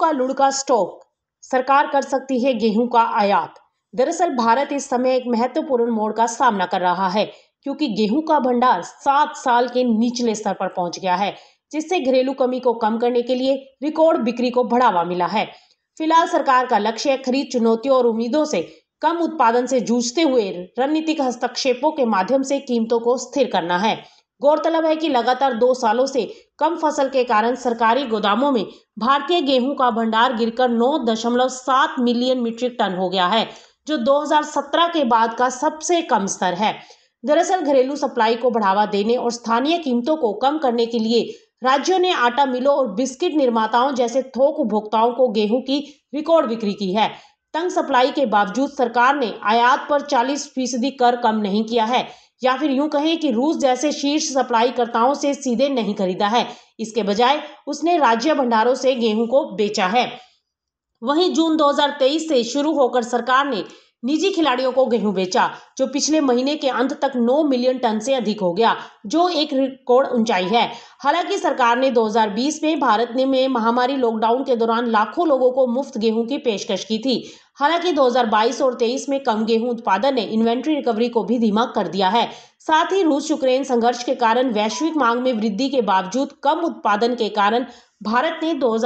का लुढ़का स्टॉक सरकार कर सकती है गेहूं का आयात दरअसल भारत इस समय एक महत्वपूर्ण मोड़ का सामना कर रहा है क्योंकि गेहूं का भंडार सात साल के निचले स्तर पर पहुंच गया है जिससे घरेलू कमी को कम करने के लिए रिकॉर्ड बिक्री को बढ़ावा मिला है फिलहाल सरकार का लक्ष्य खरीद चुनौतियों और उम्मीदों से कम उत्पादन से जूझते हुए रणनीतिक हस्तक्षेपों के माध्यम से कीमतों को स्थिर करना है गौरतलब है कि लगातार दो सालों से कम फसल के कारण सरकारी गोदामों में भारतीय गेहूं का भंडार गिरकर 9.7 मिलियन मीट्रिक टन हो गया है जो 2017 के बाद का सबसे कम स्तर है दरअसल घरेलू सप्लाई को बढ़ावा देने और स्थानीय कीमतों को कम करने के लिए राज्यों ने आटा मिलों और बिस्किट निर्माताओं जैसे थोक उपभोक्ताओं को गेहूं की रिकॉर्ड बिक्री की है तंग सप्लाई के बावजूद सरकार ने आयात पर 40 फीसदी कर कम नहीं किया है या फिर यूं कहें कि रूस जैसे शीर्ष सप्लाईकर्ताओं से सीधे नहीं खरीदा है इसके बजाय उसने राज्य भंडारों से गेहूं को बेचा है वहीं जून 2023 से शुरू होकर सरकार ने निजी खिलाड़ियों को गेहूं बेचा जो पिछले महीने के अंत तक 9 मिलियन टन से अधिक हो गया जो एक रिकॉर्ड ऊंचाई है हालांकि सरकार ने 2020 में भारत ने में महामारी लॉकडाउन के दौरान लाखों लोगों को मुफ्त गेहूं की पेशकश की थी हालांकि 2022 और 23 में कम गेहूं उत्पादन ने इन्वेंट्री रिकवरी को भी धीमा कर दिया है साथ ही रूस यूक्रेन संघर्ष के कारण वैश्विक मांग में वृद्धि के बावजूद कम उत्पादन के कारण भारत ने दो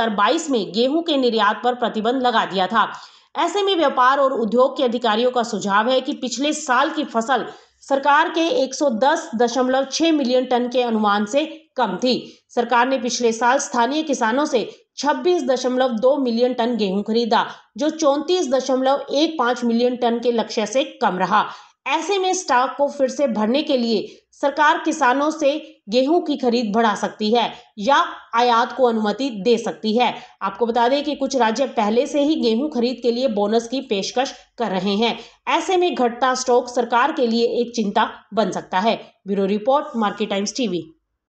में गेहूँ के निर्यात पर प्रतिबंध लगा दिया था ऐसे में व्यापार और उद्योग के अधिकारियों का सुझाव है कि पिछले साल की फसल सरकार के 110.6 मिलियन टन के अनुमान से कम थी सरकार ने पिछले साल स्थानीय किसानों से 26.2 मिलियन टन गेहूं खरीदा जो 34.15 मिलियन टन के लक्ष्य से कम रहा ऐसे में स्टॉक को फिर से भरने के लिए सरकार किसानों से गेहूं की खरीद बढ़ा सकती है या आयात को अनुमति दे सकती है आपको बता दें कि कुछ राज्य पहले से ही गेहूं खरीद के लिए बोनस की पेशकश कर रहे हैं ऐसे में घटता स्टॉक सरकार के लिए एक चिंता बन सकता है bureau report Market Times TV